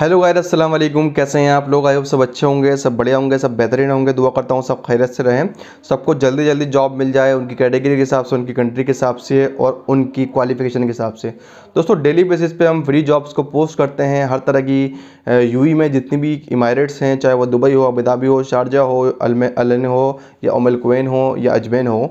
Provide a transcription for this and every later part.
hello गायर अस्सलाम वालेकुम कैसे हैं आप लोग आई होप सब अच्छे होंगे सब बढ़िया होंगे सब बेहतरीन होंगे दुआ करता हूँ सब खैरत से रहें सबको जल्दी जल्दी जॉब मिल जाए उनकी कैटेगरी के हिसाब से उनकी कंट्री के हिसाब से और उनकी क्वालिफिकेशन के हिसाब से दोस्तों डेली बेसिस पे हम फ्री जॉब्स को पोस्ट करते हैं हर तरह की यू में जितनी भी इमारेट्स हैं चाहे वह दुबई हो अबिदाबी हो शारजा हो अलमे अलन हो या उमल हो या अजमैन हो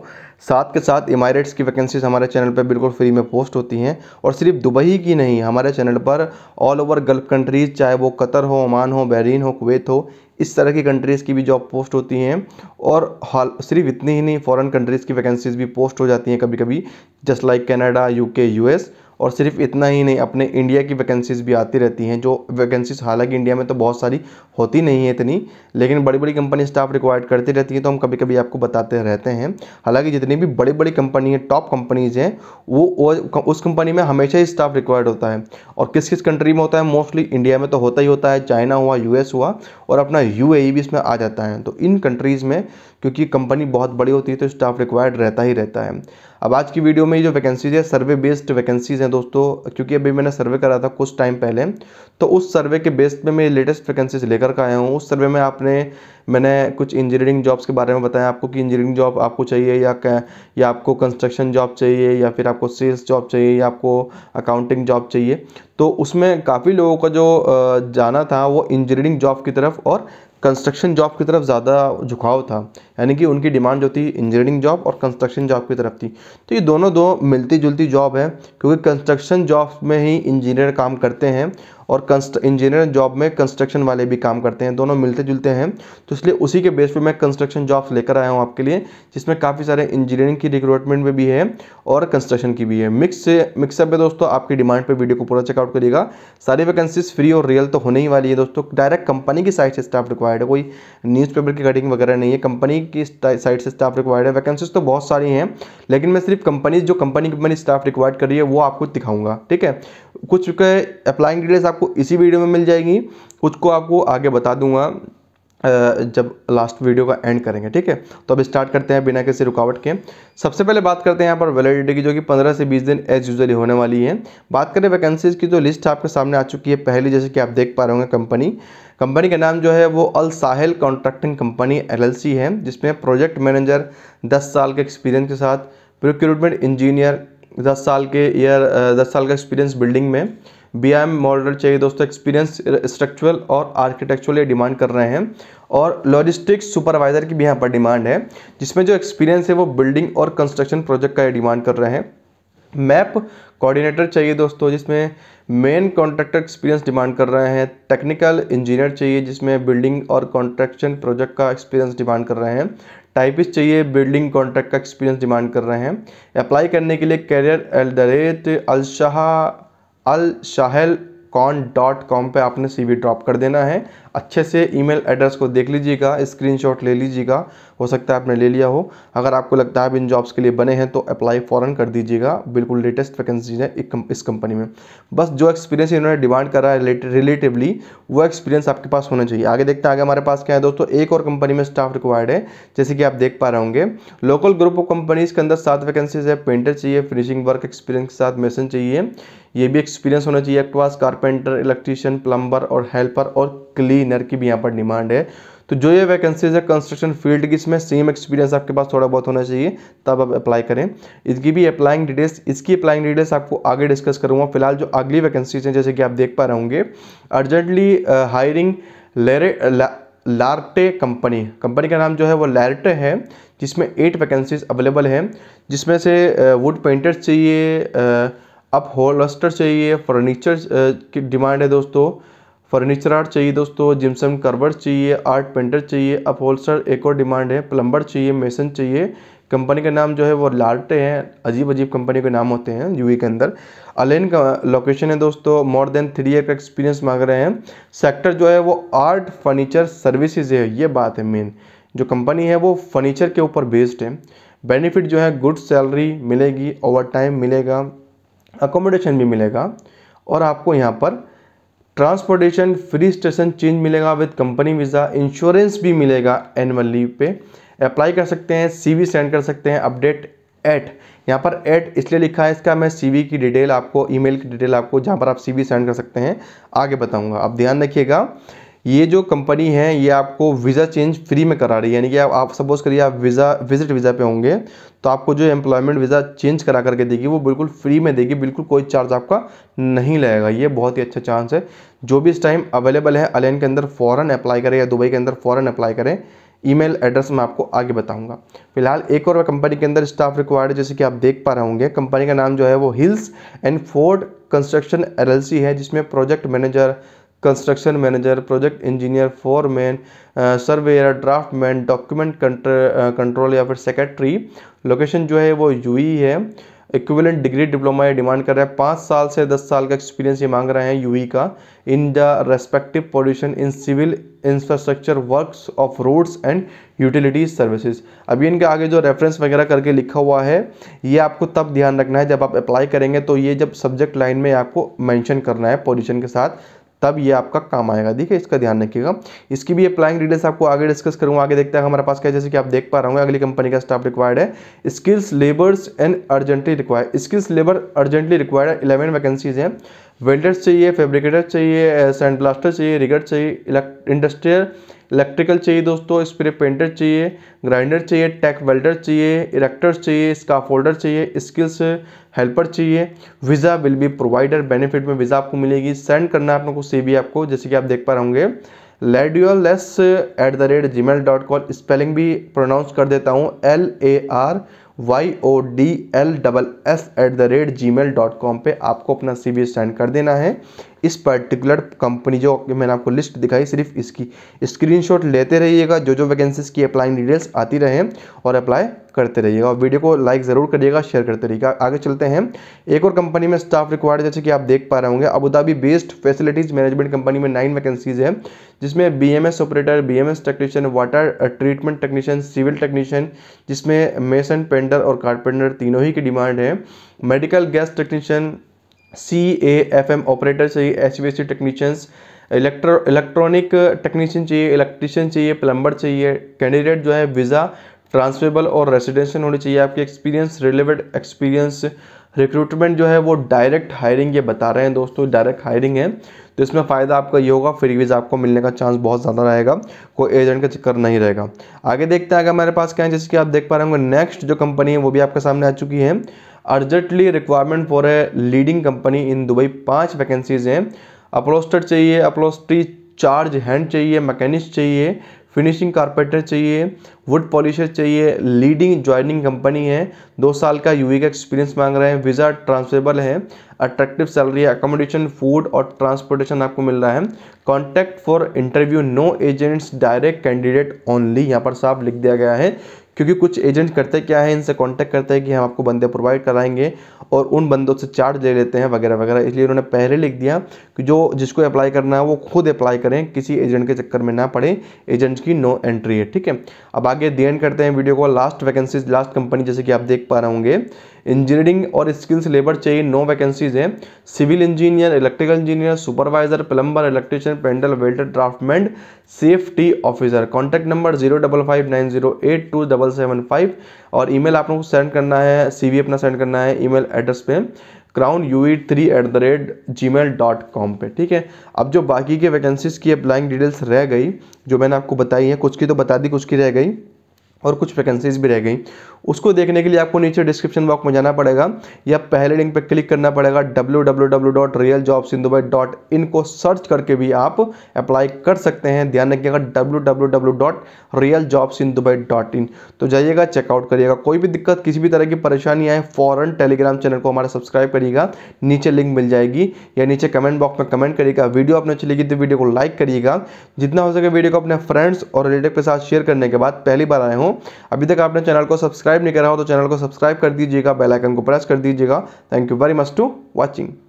साथ के साथ इमारेट्स की वैकेंसीज हमारे चैनल पर बिल्कुल फ्री में पोस्ट होती हैं और सिर्फ दुबई की नहीं हमारे चैनल पर ऑल ओवर गल्फ कंट्रीज़ चाहे वो कतर हो ओमान हो बहरीन हो कुवैत हो इस तरह की कंट्रीज़ की भी जॉब पोस्ट होती हैं और हाल सिर्फ इतनी ही नहीं फ़ॉरन कंट्रीज़ की वैकेंसीज भी पोस्ट हो जाती हैं कभी कभी just like Canada UK US और सिर्फ इतना ही नहीं अपने इंडिया की वैकेंसीज़ भी आती रहती हैं जो वैकेंसीज़ हालांकि इंडिया में तो बहुत सारी होती नहीं है इतनी लेकिन बड़ी बड़ी कंपनी स्टाफ रिक्वायर्ड करती रहती हैं तो हम कभी कभी आपको बताते रहते हैं हालांकि जितनी भी बड़ी बड़ी कंपनी है टॉप कंपनीज़ हैं वो उस कंपनी में हमेशा ही स्टाफ रिक्वायर्ड होता है और किस किस कंट्री में होता है मोस्टली इंडिया में तो होता ही होता है चाइना हुआ यू हुआ और अपना यू e भी इसमें आ जाता है तो इन कंट्रीज़ में क्योंकि कंपनी बहुत बड़ी होती है तो स्टाफ रिक्वायर्ड रहता ही रहता है अब आज की वीडियो में जो वैकेंसीज़ है सर्वे बेस्ड वैकेंसीज़ हैं दोस्तों क्योंकि अभी मैंने सर्वे करा था कुछ टाइम पहले तो उस सर्वे के बेस पे मैं लेटेस्ट वैकेंसीज लेकर के आया हूँ उस सर्वे में आपने मैंने कुछ इंजीनियरिंग जॉब्स के बारे में बताया आपको कि इंजीनियरिंग जॉब आपको चाहिए या क्या या आपको कंस्ट्रक्शन जॉब चाहिए या फिर आपको सेल्स जॉब चाहिए या आपको अकाउंटिंग जॉब चाहिए तो उसमें काफ़ी लोगों का जो जाना था वो इंजीनियरिंग जॉब की तरफ और कंस्ट्रक्शन जॉब की तरफ ज़्यादा झुकाव था यानी कि उनकी डिमांड जो थी इंजीनियरिंग जॉब और कंस्ट्रक्शन जॉब की तरफ थी तो ये दोनों दो मिलती जुलती जॉब है क्योंकि कंस्ट्रक्शन जॉब्स में ही इंजीनियर काम करते हैं और इंजीनियर जॉब में कंस्ट्रक्शन वाले भी काम करते हैं दोनों मिलते जुलते हैं तो इसलिए उसी के बेस पर मैं कंस्ट्रक्शन जॉब्स लेकर आया हूँ आपके लिए जिसमें काफ़ी सारे इंजीनियरिंग की रिक्रूटमेंट में भी है और कंस्ट्रक्शन की भी है मिक्स से मिक्सअप है दोस्तों आपकी डिमांड पर वीडियो को पूरा चेकआउट करिएगा सारी वैकेंसीज फ्री और रियल तो होने ही वाली है दोस्तों डायरेक्ट कंपनी की साइड से स्टाफ रिक्वायर्ड है कोई न्यूज़पेपर की कटिंग वगैरह नहीं है कंपनी की साइड से स्टाफ रिक्वायर्ड है वैकेंसीज तो बहुत सारी हैं लेकिन मैं सिर्फ कंपनी जो कंपनी कंपनी स्टाफ रिक्वायर्ड कर रही है वो आपको दिखाऊंगा ठीक है कुछ अप्लाइंग डिटेल्स आप आपको इसी वीडियो में मिल जाएगी कुछ को आपको आगे बता दूंगा जब लास्ट वीडियो का एंड करेंगे ठीक है तो अब स्टार्ट करते हैं बिना किसी रुकावट के सबसे पहले बात करते हैं यहाँ पर वैलिडिटी की जो कि 15 से 20 दिन एज यूजली होने वाली है बात करें वैकेंसीज की जो तो लिस्ट आपके सामने आ चुकी है पहली जैसे कि आप देख पा रहे होंगे कंपनी कंपनी का नाम जो है वो Al Sahil contracting company L है जिसमें प्रोजेक्ट मैनेजर दस साल के एक्सपीरियंस के साथ प्रिक्रूटमेंट इंजीनियर दस साल के ईयर दस साल का एक्सपीरियंस बिल्डिंग में बी आई मॉडल चाहिए दोस्तों एक्सपीरियंस स्ट्रक्चुरल और आर्किटेक्चुरल डिमांड कर रहे हैं और लॉजिस्टिक्स सुपरवाइज़र की भी यहाँ पर डिमांड है जिसमें जो एक्सपीरियंस है वो बिल्डिंग और कंस्ट्रक्शन प्रोजेक्ट का ये डिमांड कर रहे हैं मैप कोऑर्डिनेटर चाहिए दोस्तों जिसमें मेन कॉन्ट्रैक्टर एक्सपीरियंस डिमांड कर रहे हैं टेक्निकल इंजीनियर चाहिए जिसमें बिल्डिंग और कॉन्ट्रैक्शन प्रोजेक्ट का एक्सपीरियंस डिमांड कर रहे हैं टाइपिस्ट चाहिए बिल्डिंग कॉन्ट्रैक्ट का एक्सपीरियंस डिमांड कर रहे हैं अप्लाई करने के लिए career at the rate Alshah Al Shahal con dot com पर आपने सी ड्रॉप कर देना है अच्छे से ईमेल एड्रेस को देख लीजिएगा स्क्रीनशॉट ले लीजिएगा हो सकता है आपने ले लिया हो अगर आपको लगता है आप इन जॉब्स के लिए बने हैं तो अप्लाई फ़ौरन कर दीजिएगा बिल्कुल लेटेस्ट वैकेंसीज है इस कंपनी में बस जो एक्सपीरियंस इन्होंने डिमांड करा है रिलेटिवली वो एक्सपीरियंस आपके पास होना चाहिए आगे देखते हैं आगे हमारे पास क्या है दोस्तों एक और कंपनी में स्टाफ रिक्वायर्ड है जैसे कि आप देख पा रहे होंगे लोकल ग्रुप ऑफ कंपनीज के अंदर सात वैकेंसीज है पेंटर चाहिए फिनिशिंग वर्क एक्सपीरियंस के साथ मेसन चाहिए ये भी एक्सपीरियंस होना चाहिए आपके पास कारपेंटर इलेक्ट्रीशियन प्लम्बर और हेल्पर और क्लीन इंजीनियर की भी यहाँ पर डिमांड है तो जो ये वैकेंसीज है कंस्ट्रक्शन फील्ड की इसमें सेम एक्सपीरियंस आपके पास थोड़ा बहुत होना चाहिए तब आप अप्लाई करें इसकी भी अप्लाइंग डिटेल्स इसकी अप्लाइंग डिटेल्स आपको आगे डिस्कस करूँगा फिलहाल जो अगली वैकेंसीज हैं जैसे कि आप देख पा रहे होंगे अर्जेंटली हायरिंग लेरे लार्टे कंपनी कंपनी का नाम जो है वो लैरटे है जिसमें एट वैकेंसीज अवेलेबल हैं जिसमें से वुड uh, पेंटर्स चाहिए अप uh, होल चाहिए फर्नीचर uh, की डिमांड है दोस्तों फर्नीचर आर्ट चाहिए दोस्तों जिमसम करवर चाहिए आर्ट पेंटर चाहिए अपहोल्सर एक और डिमांड है प्लम्बर चाहिए मेसन चाहिए कंपनी का नाम जो है वो लार्टे हैं अजीब अजीब कंपनी के नाम होते हैं यूए के अंदर अलेन का लोकेशन है दोस्तों मोर देन थ्री ईयर का एक्सपीरियंस मांग रहे हैं सेक्टर जो है वो आर्ट फर्नीचर सर्विसेज है ये बात है मेन जो कंपनी है वो फर्नीचर के ऊपर बेस्ड है बेनिफिट जो है गुड सैलरी मिलेगी ओवर टाइम मिलेगा अकोमोडेशन भी मिलेगा और आपको यहाँ पर ट्रांसपोर्टेशन फ्री स्टेशन चेंज मिलेगा विद कंपनी वीज़ा इंश्योरेंस भी मिलेगा एनुअल लीव पे अप्लाई कर सकते हैं सीवी सेंड कर सकते हैं अपडेट एट यहाँ पर एट इसलिए लिखा है इसका मैं सीवी की डिटेल आपको ईमेल की डिटेल आपको जहाँ पर आप सीवी सेंड कर सकते हैं आगे बताऊँगा आप ध्यान रखिएगा ये जो कंपनी है ये आपको वीज़ा चेंज फ्री में करा रही है यानी कि आप, आप सपोज़ करिए आप वीज़ा विजिट वीज़ा पे होंगे तो आपको जो एम्प्लॉयमेंट वीज़ा चेंज करा करके देगी वो बिल्कुल फ्री में देगी बिल्कुल कोई चार्ज आपका नहीं लगेगा ये बहुत ही अच्छा चांस है जो भी इस टाइम अवेलेबल है अलेन के अंदर फ़ौरन अप्लाई करें या दुबई के अंदर फ़ौरन अप्लाई करें ईमेल एड्रेस मैं आपको आगे बताऊंगा फिलहाल एक और कंपनी के अंदर स्टाफ रिक्वायर्ड जैसे कि आप देख पा रहे होंगे कंपनी का नाम जो है वो Hills and Ford construction L है जिसमें project manager construction manager project engineer foreman surveyor draft man document control या फिर सेक्रेटरी लोकेशन जो है वो U E equivalent degree diploma ये डिमांड कर रहे हैं पाँच साल से दस साल का एक्सपीरियंस ये मांग रहे हैं U E in the respective position in civil infrastructure works of roads and utilities services अभी इनके आगे जो रेफरेंस वगैरह करके लिखा हुआ है ये आपको तब ध्यान रखना है जब आप अप्लाई करेंगे तो ये जब सब्जेक्ट लाइन में आपको मैंशन करना है पोजिशन के साथ तब ये आपका काम आएगा ठीक है इसका ध्यान रखिएगा इसकी भी अप्लाइंग डिटेल्स आपको आगे डिस्कस करूँगा आगे देखते हैं हमारे पास क्या जैसे कि आप देख पा रहे होंगे अगली कंपनी का स्टाफ रिक्वायर्ड है skills labours and urgently required skills labour urgently required eleven vacancies हैं वेल्डर्स चाहिए फेब्रिकेटर चाहिए सैंड ब्लास्टर चाहिए रिगर चाहिए इंडस्ट्रियल इलेक्ट्रिकल चाहिए दोस्तों स्प्रे पेंटर चाहिए ग्राइंडर चाहिए टैक वेल्डर चाहिए इलेक्टर चाहिए इसका फोल्डर चाहिए स्किल्स हेल्पर चाहिए visa will be provider benefit में वीज़ा आपको मिलेगी सेंड करना है आप लोग सी आपको जैसे कि आप देख पा रहे होंगे लेडियोल at the rate ji mail dot com spelling भी प्रोनाउंस कर देता हूँ L A R Y O D L double S at the rate ji mail dot com पर आपको अपना सी बी सेंड कर देना है इस पर्टिकुलर कंपनी जो मैंने आपको लिस्ट दिखाई सिर्फ इसकी स्क्रीनशॉट लेते रहिएगा जो जो वैकेंसीज की अप्लाइंग डिटेल्स आती रहें और अप्लाई करते रहिएगा और वीडियो को लाइक ज़रूर करिएगा शेयर करते रहिएगा आगे चलते हैं एक और कंपनी में स्टाफ रिक्वायर्ड जैसे कि आप देख पा रहे होंगे Abu Dhabi based facilities management company में नाइन वैकेंसीज़ है जिसमें B operator B technician water treatment technician civil technician जिसमें मेसन पेंटर और कारपेंटर तीनों ही की डिमांड है medical gas technician C A F M operator चाहिए H B S C technicians electro electronic technician चाहिए इलेक्ट्रिशियन चाहिए प्लम्बर चाहिए कैंडिडेट जो है वीज़ा ट्रांसफेबल और रेसिडेंशियल होनी चाहिए आपके एक्सपीरियंस रिलेवेंट एक्सपीरियंस रिक्रूटमेंट जो है वो डायरेक्ट हायरिंग ये बता रहे हैं दोस्तों डायरेक्ट हायरिंग है तो इसमें फ़ायदा आपका ये होगा फ्री वीज़ा आपको मिलने का चांस बहुत ज़्यादा रहेगा कोई एजेंट का चक्कर नहीं रहेगा आगे देखते हैं अगर हमारे पास क्या है जैसे कि आप देख पा रहे होंगे नेक्स्ट जो कंपनी है वो भी आपके सामने आ चुकी है urgently requirement for a leading company in Dubai पांच वैकेंसीज हैं अपलोस्टर चाहिए अपलोस्ट्री चार्ज हैंड चाहिए मैकेनिक चाहिए फिनिशिंग कारपेंटर चाहिए वुड पॉलिशर चाहिए लीडिंग ज्वाइनिंग कंपनी है दो साल का यूवी का एक्सपीरियंस मांग रहे हैं वीज़ा ट्रांसफेबल है अट्रैक्टिव सैलरी अकोमोडेशन फूड और ट्रांसपोर्टेशन आपको मिल रहा है contact for interview no agents direct candidate only यहाँ पर साफ लिख दिया गया है क्योंकि कुछ एजेंट करते क्या है इनसे कांटेक्ट करते हैं कि हम आपको बंदे प्रोवाइड कराएंगे और उन बंदों से चार्ज ले लेते हैं वगैरह वगैरह इसलिए उन्होंने पहले लिख दिया कि जो जिसको अप्लाई करना है वो खुद अप्लाई करें किसी एजेंट के चक्कर में ना पड़े एजेंट की नो एंट्री है ठीक है अब आगे दी करते हैं वीडियो को लास्ट वैकेंसीज लास्ट कंपनी जैसे कि आप देख पा रहे होंगे इंजीनियरिंग और स्किल्स लेबर चाहिए नौ वैकेंसीज हैं civil engineer electrical engineer supervisor plumber electrician पेंडल welder draftman safety officer contact number zero double five nine zero eight two double seven five और ईमेल आप लोगों को सेंड करना है सी वी अपना सेंड करना है ईमेल एड्रेस पे crown U E three at the rate ji mail dot com पर ठीक है अब जो बाकी के वैकेंसीज़ की अप्लाइंग डिटेल्स रह गई जो मैंने आपको बताई है कुछ की तो बता दी कुछ की रह गई और कुछ वैकेंसीज़ भी रह गई उसको देखने के लिए आपको नीचे डिस्क्रिप्शन बॉक्स में जाना पड़ेगा या पहले लिंक पर क्लिक करना पड़ेगा डब्ल्यू को सर्च करके भी आप अप्लाई कर सकते हैं ध्यान रखिएगा डब्ल्यू तो जाइएगा चेकआउट करिएगा कोई भी दिक्कत किसी भी तरह की परेशानी आए फॉरन टेलीग्राम चैनल को हमारा सब्सक्राइब करिएगा नीचे लिंक मिल जाएगी या नीचे कमेंट बॉक्स में कमेंट करिएगा वीडियो आपने अच्छी लगी तो वीडियो को लाइक करिएगा जितना हो सके वीडियो को अपने फ्रेंड्स और रिलेटिव के साथ शेयर करने के बाद पहली बार आए हों अभी तक आपने चैनल को सब्सक्राइब सब्सक्राइब नहीं करा हो तो चैनल को सब्सक्राइब कर दीजिएगा बेलाइकन को प्रेस कर दीजिएगा thank you very much to watching